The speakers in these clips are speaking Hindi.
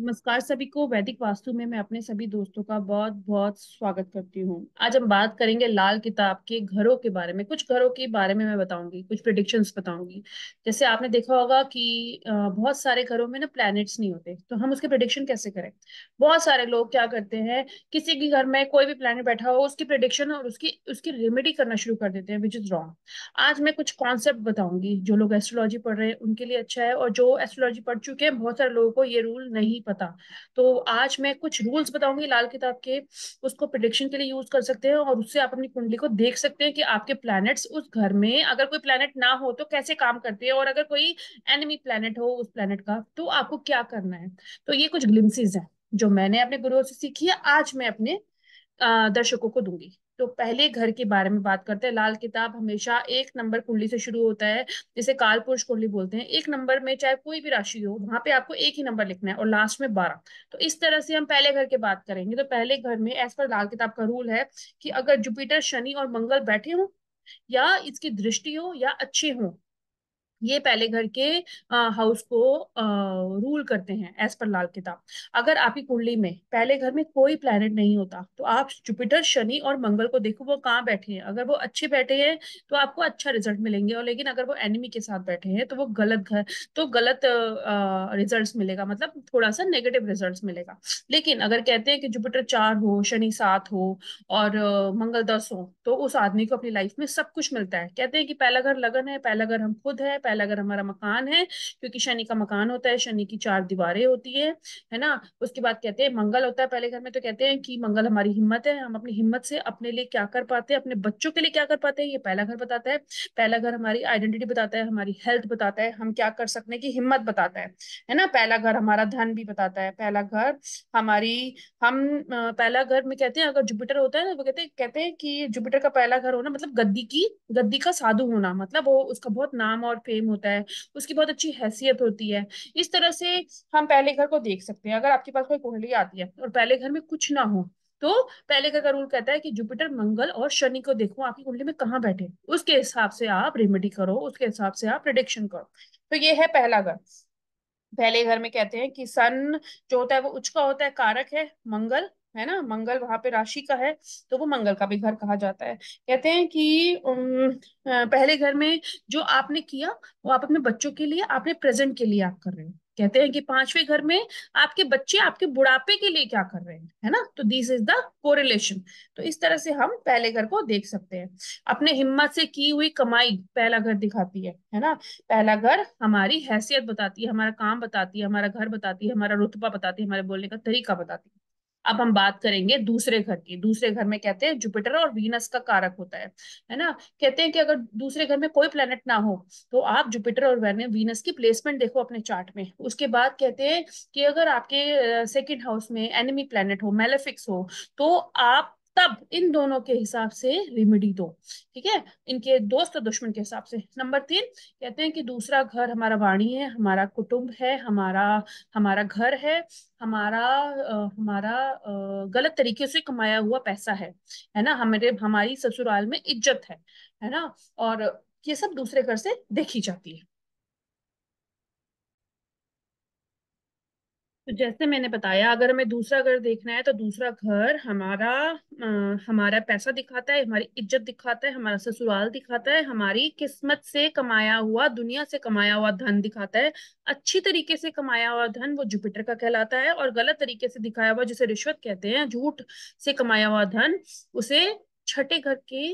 नमस्कार सभी को वैदिक वास्तु में मैं अपने सभी दोस्तों का बहुत बहुत स्वागत करती हूँ आज हम बात करेंगे लाल किताब के घरों के बारे में कुछ घरों के बारे में मैं बताऊंगी कुछ प्रडिक्शन बताऊंगी जैसे आपने देखा होगा कि बहुत सारे घरों में ना प्लैनेट्स नहीं होते तो हम उसके प्रिडिक्शन कैसे करें बहुत सारे लोग क्या करते हैं किसी के घर में कोई भी प्लानट बैठा हो उसकी प्रिडिक्शन और उसकी उसकी रेमेडी करना शुरू कर देते हैं विच इज रॉन्ग आज मैं कुछ कॉन्सेप्ट बताऊंगी जो लोग एस्ट्रोलॉजी पढ़ रहे हैं उनके लिए अच्छा है और जो एस्ट्रोलॉजी पढ़ चुके हैं बहुत सारे लोगों को ये रूल नहीं पता तो आज मैं कुछ रूल्स बताऊंगी लाल किताब के उसको प्रिडिक्शन के लिए यूज कर सकते हैं और उससे आप अपनी कुंडली को देख सकते हैं कि आपके प्लैनेट्स उस घर में अगर कोई प्लैनेट ना हो तो कैसे काम करते हैं और अगर कोई एनिमी प्लैनेट हो उस प्लैनेट का तो आपको क्या करना है तो ये कुछ ग्लिम्सिस हैं जो मैंने अपने गुरुओं से सीखी है आज मैं अपने दर्शकों को दूंगी तो पहले घर के बारे में बात करते हैं लाल किताब हमेशा एक नंबर कुंडली से शुरू होता है जिसे काल पुरुष कुंडली बोलते हैं एक नंबर में चाहे कोई भी राशि हो वहां पे आपको एक ही नंबर लिखना है और लास्ट में बारह तो इस तरह से हम पहले घर के बात करेंगे तो पहले घर में एज पर लाल किताब का रूल है कि अगर जुपिटर शनि और मंगल बैठे हों या इसकी दृष्टि हो या अच्छे हों ये पहले घर के हाउस को आ, रूल करते हैं एज पर लाल किताब अगर आपकी कुंडली में पहले घर में कोई प्लैनेट नहीं होता तो आप जुपिटर शनि और मंगल को देखो वो कहाँ बैठे हैं अगर वो अच्छे बैठे हैं तो आपको अच्छा रिजल्ट मिलेंगे और लेकिन अगर वो एनिमी के साथ बैठे हैं तो वो गलत घर तो गलत रिजल्ट मिलेगा मतलब थोड़ा सा नेगेटिव रिजल्ट मिलेगा लेकिन अगर कहते हैं कि जुपिटर चार हो शनि सात हो और मंगल दस हो तो उस आदमी को अपनी लाइफ में सब कुछ मिलता है कहते हैं कि पहला घर लगन है पहला घर हम खुद है पहला अगर हमारा मकान है क्योंकि शनि का मकान होता है शनि की चार दीवारें होती है है ना उसके बाद कहते हैं मंगल होता है पहले घर में तो कहते हैं कि मंगल हमारी हिम्मत है हम अपनी हिम्मत से अपने लिए क्या कर पाते हैं अपने बच्चों के लिए क्या कर पाते हैं ये पहला घर बताता है पहला घर हमारी आइडेंटिटी बताता है हमारी हेल्थ बताता है हम क्या कर सकते हैं हिम्मत बताता है है ना पहला घर हमारा धन भी बताता है पहला घर हमारी हम पहला घर में कहते हैं अगर जुपिटर होता है ना वो कहते हैं कहते हैं कि जुपिटर का पहला घर होना मतलब गद्दी की गद्दी का साधु होना मतलब वो उसका बहुत नाम और फेम फ्रेम होता है उसकी बहुत अच्छी हैसियत होती है इस तरह से हम पहले घर को देख सकते हैं अगर आपके पास कोई कुंडली आती है और पहले घर में कुछ ना हो तो पहले घर का रूल कहता है कि जुपिटर मंगल और शनि को देखो आपकी कुंडली में कहाँ बैठे उसके हिसाब से आप रेमेडी करो उसके हिसाब से आप प्रिडिक्शन करो तो ये है पहला घर पहले घर में कहते हैं कि सन जो होता है वो उच्च का होता है कारक है मंगल है ना मंगल वहां पे राशि का है तो वो मंगल का भी घर कहा जाता है कहते हैं कि पहले घर में जो आपने किया वो आप अपने बच्चों के लिए आपने प्रेजेंट के लिए आप कर रहे हो कहते हैं कि पांचवें घर में आपके बच्चे आपके बुढ़ापे के लिए क्या कर रहे हैं है ना तो दिस इज द कोरिलेशन तो इस तरह से हम पहले घर को देख सकते हैं अपने हिम्मत से की हुई कमाई पहला घर दिखाती है है ना पहला घर हमारी हैसियत बताती है हमारा काम बताती है हमारा घर बताती है हमारा रुतबा बताती है हमारे बोलने का तरीका बताती है अब हम बात करेंगे दूसरे घर की दूसरे घर में कहते हैं जुपिटर और वीनस का कारक होता है है ना कहते हैं कि अगर दूसरे घर में कोई प्लेनेट ना हो तो आप जुपिटर और वीनस की प्लेसमेंट देखो अपने चार्ट में उसके बाद कहते हैं कि अगर आपके सेकेंड हाउस में एनिमी प्लेनेट हो मेलेफिक्स हो तो आप तब इन दोनों के हिसाब से रिमेडी दो ठीक है इनके दोस्त और दुश्मन के हिसाब से नंबर तीन कहते हैं कि दूसरा घर हमारा वाणी है हमारा कुटुंब है हमारा हमारा घर है हमारा आ, हमारा आ, गलत तरीके से कमाया हुआ पैसा है है ना हमारे हमारी ससुराल में इज्जत है है ना और ये सब दूसरे घर से देखी जाती है तो जैसे मैंने बताया अगर हमें दूसरा घर देखना है तो दूसरा घर हमारा आ, हमारा पैसा दिखाता है हमारी इज्जत दिखाता है हमारा ससुराल दिखाता है हमारी किस्मत से कमाया हुआ दुनिया से कमाया हुआ धन दिखाता है अच्छी तरीके से कमाया हुआ धन वो जुपिटर का कहलाता है और गलत तरीके से दिखाया हुआ जिसे रिश्वत कहते हैं झूठ से कमाया हुआ धन उसे छठे घर के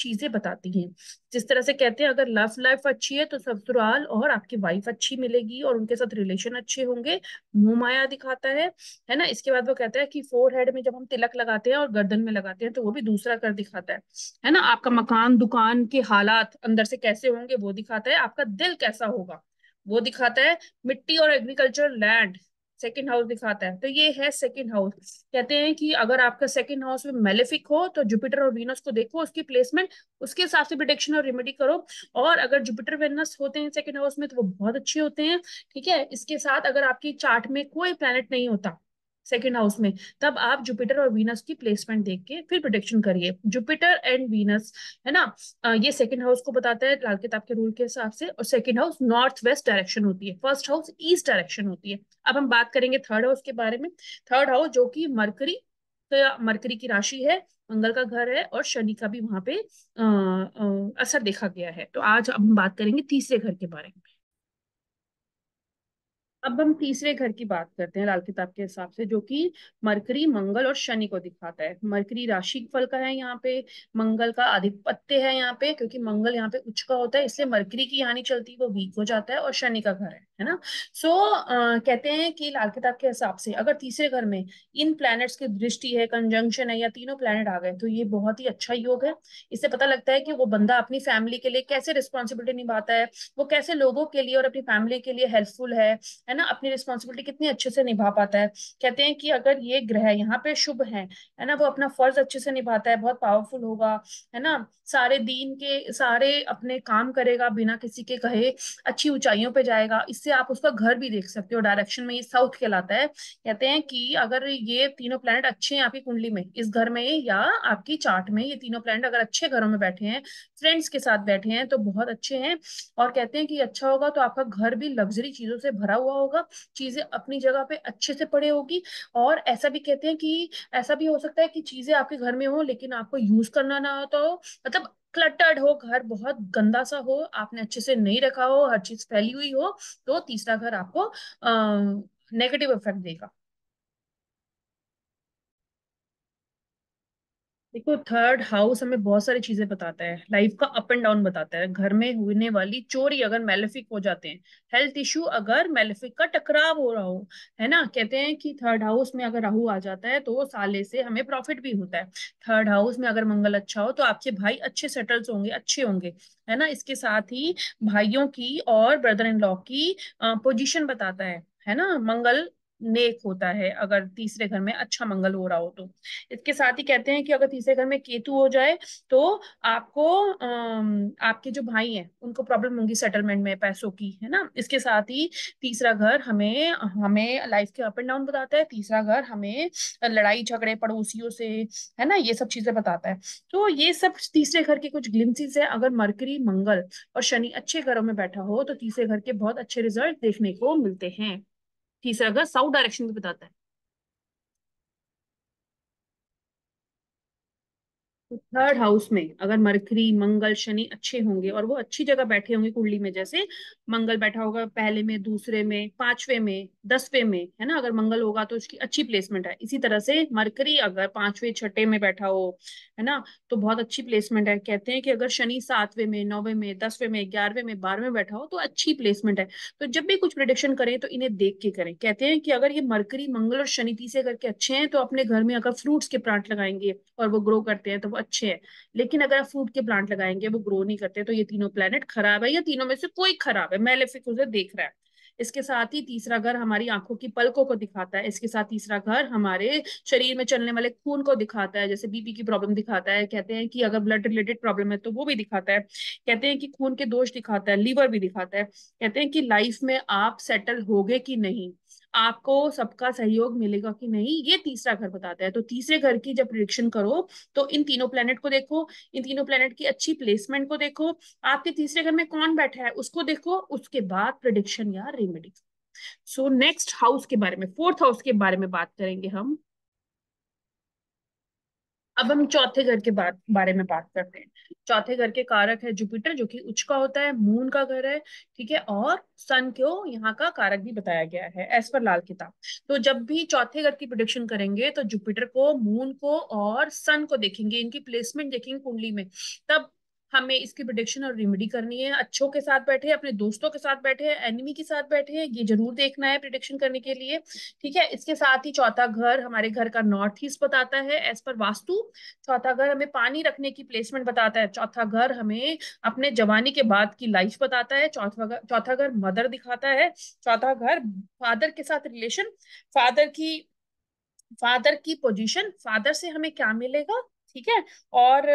चीजें बताती हैं जिस तरह से कहते हैं अगर लव लाइफ अच्छी है तो ससुराल और आपकी वाइफ अच्छी मिलेगी और उनके साथ रिलेशन अच्छे होंगे मुंह माया दिखाता है है ना इसके बाद वो कहता है कि फोर हेड में जब हम तिलक लगाते हैं और गर्दन में लगाते हैं तो वो भी दूसरा कर दिखाता है है ना आपका मकान दुकान के हालात अंदर से कैसे होंगे वो दिखाता है आपका दिल कैसा होगा वो दिखाता है मिट्टी और एग्रीकल्चर लैंड सेकेंड हाउस दिखाता है तो ये है सेकेंड हाउस कहते हैं कि अगर आपका सेकेंड हाउस में मेलेफिक हो तो जुपिटर और वीनस को देखो उसकी प्लेसमेंट उसके हिसाब से प्रोटेक्शन और रेमेडी करो और अगर जुपिटर वेनस होते हैं सेकेंड हाउस में तो वो बहुत अच्छे होते हैं ठीक है इसके साथ अगर आपकी चार्ट में कोई प्लानट नहीं होता सेकेंड हाउस में तब आप जुपिटर और वीनस की प्लेसमेंट देख के फिर प्रोडिक्शन करिए जुपिटर एंड वीनस है ना ये सेकेंड हाउस को बताता है लाल किताब के रूल के हिसाब से और second house north west direction होती है फर्स्ट हाउस ईस्ट डायरेक्शन होती है अब हम बात करेंगे थर्ड हाउस के बारे में थर्ड हाउस जो की मरकरी तो मरकरी की राशि है मंगल का घर है और शनि का भी वहां पे आ, आ, असर देखा गया है तो आज अब हम बात करेंगे तीसरे घर के बारे में अब हम तीसरे घर की बात करते हैं लाल किताब के हिसाब से जो कि मरकरी मंगल और शनि को दिखाता है मरकरी राशि फल का है यहाँ पे मंगल का आधिपत्य है यहाँ पे क्योंकि मंगल यहाँ पे उच्च का होता है इसलिए मरकरी की हानि चलती है वो वीक हो जाता है और शनि का घर है है ना सो so, कहते हैं कि लाल किताब के हिसाब से अगर तीसरे घर में इन प्लैनेट्स की दृष्टि है कंजंक्शन है या तीनों प्लैनेट आ गए तो ये बहुत ही अच्छा योग है इससे पता लगता है कि वो बंदा अपनी फैमिली के लिए कैसे रिस्पॉन्सिबिलिटी निभाता है वो कैसे लोगों के लिए और अपनी फैमिली के लिए हेल्पफुल है है ना अपनी रिस्पॉन्सिबिलिटी कितनी अच्छे से निभा पाता है कहते हैं कि अगर ये ग्रह यहाँ पे शुभ है है ना वो अपना फर्ज अच्छे से निभाता है बहुत पावरफुल होगा है ना सारे दीन के सारे अपने काम करेगा बिना किसी के कहे अच्छी ऊंचाइयों पे जाएगा इससे आप उसका घर भी देख सकते हो डायरेक्शन में ये साउथ कहलाता है कहते हैं कि अगर ये तीनों प्लैनेट अच्छे हैं आपकी कुंडली में इस घर में या आपकी चार्ट में ये तीनों प्लैनेट अगर अच्छे घरों में बैठे हैं फ्रेंड्स के साथ बैठे हैं तो बहुत अच्छे हैं और कहते हैं कि अच्छा होगा तो आपका घर भी लग्जरी चीजों से भरा हुआ होगा चीजें अपनी जगह पे अच्छे से पड़े होगी और ऐसा भी कहते हैं कि ऐसा भी हो सकता है कि चीजें आपके घर में हो लेकिन आपको यूज करना ना आता हो तो मतलब क्लटर्ड हो घर बहुत गंदा सा हो आपने अच्छे से नहीं रखा हो हर चीज फैली हुई हो तो तीसरा घर आपको नेगेटिव इफेक्ट देगा देखो थर्ड हाउस हमें बहुत सारी चीजें बताता है लाइफ का अप एंड डाउन बताता है घर में होने वाली चोरी अगर मेलेफिक हो जाते हैं हेल्थ इश्यू अगर मेलेफिक का टकराव हो रहा हो है ना कहते हैं कि थर्ड हाउस में अगर राहु आ जाता है तो साले से हमें प्रॉफिट भी होता है थर्ड हाउस में अगर मंगल अच्छा हो तो आपके भाई अच्छे सेटल्स होंगे अच्छे होंगे है ना इसके साथ ही भाइयों की और ब्रदर इन लॉ की पोजिशन बताता है है ना मंगल नेक होता है अगर तीसरे घर में अच्छा मंगल हो रहा हो तो इसके साथ ही कहते हैं कि अगर तीसरे घर में केतु हो जाए तो आपको आपके जो भाई हैं उनको प्रॉब्लम होंगी सेटलमेंट में पैसों की है ना इसके साथ ही तीसरा घर हमें हमें लाइफ के अप एंड डाउन बताता है तीसरा घर हमें लड़ाई झगड़े पड़ोसियों से है ना ये सब चीजें बताता है तो ये सब तीसरे घर के कुछ ग्लिम्सिस है अगर मरकरी मंगल और शनि अच्छे घरों में बैठा हो तो तीसरे घर के बहुत अच्छे रिजल्ट देखने को मिलते हैं तीसरा घर साउथ डायरेक्शन में बताता है थर्ड हाउस में अगर मरकरी मंगल शनि अच्छे होंगे और वो अच्छी जगह बैठे होंगे कुंडली में जैसे मंगल बैठा होगा पहले में दूसरे में पांचवे में दसवें में है ना अगर मंगल होगा तो उसकी अच्छी प्लेसमेंट है इसी तरह से मरकरी अगर पांचवे छठे में बैठा हो है ना तो बहुत अच्छी प्लेसमेंट है कहते हैं कि अगर शनि सातवें में नौवे में दसवें में ग्यारहवें में बारहवें बैठा हो तो अच्छी प्लेसमेंट है तो जब भी कुछ प्रिडिक्शन करें तो इन्हें देख के करें कहते हैं कि अगर ये मरकरी मंगल और शनि तीसरे करके अच्छे हैं तो अपने घर में अगर फ्रूट्स के प्लांट लगाएंगे और वो ग्रो करते हैं तो वो अच्छे अच्छे हैं लेकिन अगर आप फ्रूट के प्लांट लगाएंगे वो ग्रो नहीं करते तो ये तीनों प्लानट खराब है या तीनों में से कोई खराब है मेलेफिक उसे देख रहा है इसके साथ ही तीसरा घर हमारी आंखों की पलकों को दिखाता है इसके साथ तीसरा घर हमारे शरीर में चलने वाले खून को दिखाता है जैसे बीपी की प्रॉब्लम दिखाता है कहते हैं कि अगर ब्लड रिलेटेड प्रॉब्लम है तो वो भी दिखाता है कहते हैं कि खून के दोष दिखाता है लीवर भी दिखाता है कहते हैं कि लाइफ में आप सेटल हो गए कि नहीं आपको सबका सहयोग मिलेगा कि नहीं ये तीसरा घर बताता है तो तीसरे घर की जब प्रिडिक्शन करो तो इन तीनों प्लेनेट को देखो इन तीनों प्लेनेट की अच्छी प्लेसमेंट को देखो आपके तीसरे घर में कौन बैठा है उसको देखो उसके बाद प्रिडिक्शन या रेमेडी सो नेक्स्ट हाउस के बारे में फोर्थ हाउस के बारे में बात करेंगे हम अब हम चौथे घर के बात बारे में बात करते हैं चौथे घर के कारक है जुपिटर जो कि उच्च का होता है मून का घर है ठीक है और सन को यहाँ का कारक भी बताया गया है एस पर लाल किताब तो जब भी चौथे घर की प्रोडिक्शन करेंगे तो जुपिटर को मून को और सन को देखेंगे इनकी प्लेसमेंट देखेंगे कुंडली में तब हमें इसकी प्रोडिक्शन और रेमेडी करनी है अच्छों के साथ बैठे अपने दोस्तों के साथ बैठे एनिमी के साथ बैठे ये जरूर देखना है प्रोडिक्शन करने के लिए ठीक है इसके साथ ही चौथा घर हमारे घर का नॉर्थ ईस्ट बताता है एज पर वास्तु चौथा घर हमें पानी रखने की प्लेसमेंट बताता है चौथा घर हमें अपने जवानी के बाद की लाइफ बताता है चौथा घर चौथा घर मदर दिखाता है चौथा घर फादर के साथ रिलेशन फादर की फादर की पोजिशन फादर से हमें क्या मिलेगा ठीक है और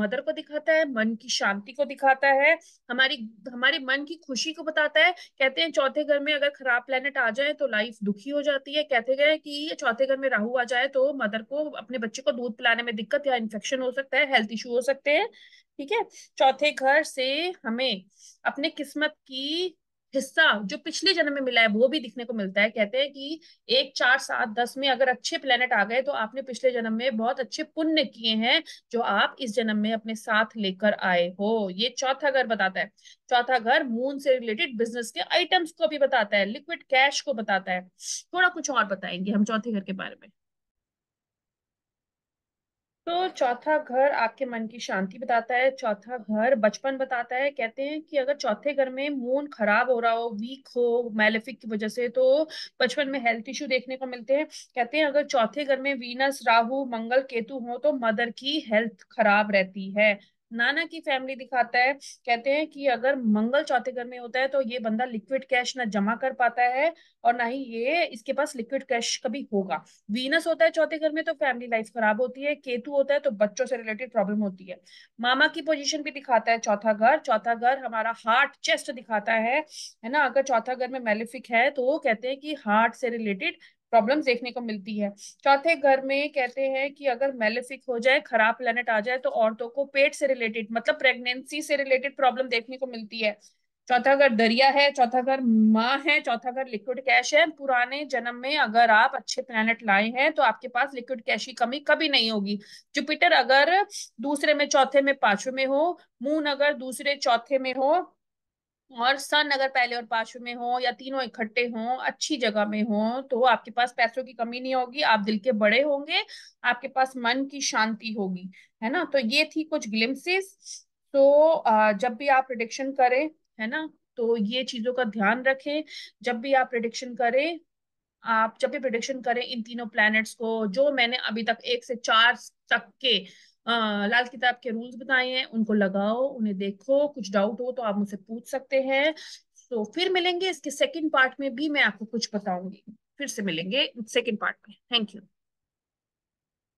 मदर को दिखाता है मन की शांति को दिखाता है हमारी हमारे मन की खुशी को बताता है कहते हैं चौथे घर में अगर खराब प्लेनेट आ जाए तो लाइफ दुखी हो जाती है कहते गए कि चौथे घर में राहु आ जाए तो मदर को अपने बच्चे को दूध पिलाने में दिक्कत या इन्फेक्शन हो सकता है हेल्थ इश्यू हो सकते हैं ठीक है चौथे घर से हमें अपने किस्मत की हिस्सा जो पिछले जन्म में मिला है वो भी दिखने को मिलता है कहते हैं कि एक चार सात दस में अगर अच्छे प्लेनेट आ गए तो आपने पिछले जन्म में बहुत अच्छे पुण्य किए हैं जो आप इस जन्म में अपने साथ लेकर आए हो ये चौथा घर बताता है चौथा घर मून से रिलेटेड बिजनेस के आइटम्स को भी बताता है लिक्विड कैश को बताता है थोड़ा कुछ और बताएंगे हम चौथे घर के बारे में तो चौथा घर आपके मन की शांति बताता है चौथा घर बचपन बताता है कहते हैं कि अगर चौथे घर में मून खराब हो रहा हो वीक हो मेलेफिक की वजह से तो बचपन में हेल्थ इश्यू देखने को मिलते हैं कहते हैं अगर चौथे घर में वीनस राहु मंगल केतु हो तो मदर की हेल्थ खराब रहती है नाना की फैमिली दिखाता है कहते हैं कि अगर मंगल चौथे घर में होता है तो ये बंदा लिक्विड कैश ना जमा कर पाता है और ना ही ये इसके पास लिक्विड कैश कभी होगा वीनस होता है चौथे घर में तो फैमिली लाइफ खराब होती है केतु होता है तो बच्चों से रिलेटेड प्रॉब्लम होती है मामा की पोजिशन भी दिखाता है चौथा घर चौथा घर हमारा हार्ट चेस्ट दिखाता है है ना अगर चौथा घर में मेलिफिक है तो कहते हैं कि हार्ट से रिलेटेड प्रॉब्लम देखने को मिलती है चौथे घर में कहते हैं कि अगर मेलेफिक हो जाए खराब प्लेनेट आ जाए तो औरतों को पेट से रिलेटेड मतलब प्रेगनेंसी से रिलेटेड प्रॉब्लम देखने को मिलती है चौथा घर दरिया है चौथा घर माँ है चौथा घर लिक्विड कैश है पुराने जन्म में अगर आप अच्छे प्लेनेट लाए हैं तो आपके पास लिक्विड कैश की कमी कभी नहीं होगी जुपिटर अगर दूसरे में चौथे में पांचवे में हो मून अगर दूसरे चौथे में हो और सन अगर पहले और पांचवे में हो या तीनों इकट्ठे हो अच्छी जगह में हो तो आपके पास पैसों की कमी नहीं होगी आप दिल के बड़े होंगे आपके पास मन की शांति होगी है ना तो ये थी कुछ ग्लिम्सिस तो जब भी आप प्रिडिक्शन करें है ना तो ये चीजों का ध्यान रखें जब भी आप प्रिडिक्शन करें आप जब भी प्रिडिक्शन करें इन तीनों प्लैनेट्स को जो मैंने अभी तक एक से चार तक के लाल किताब के रूल्स बताए हैं उनको लगाओ उन्हें देखो कुछ डाउट हो तो आप मुझसे पूछ सकते हैं तो फिर मिलेंगे इसके सेकंड पार्ट में भी मैं आपको कुछ बताऊंगी फिर से मिलेंगे सेकंड पार्ट में थैंक यू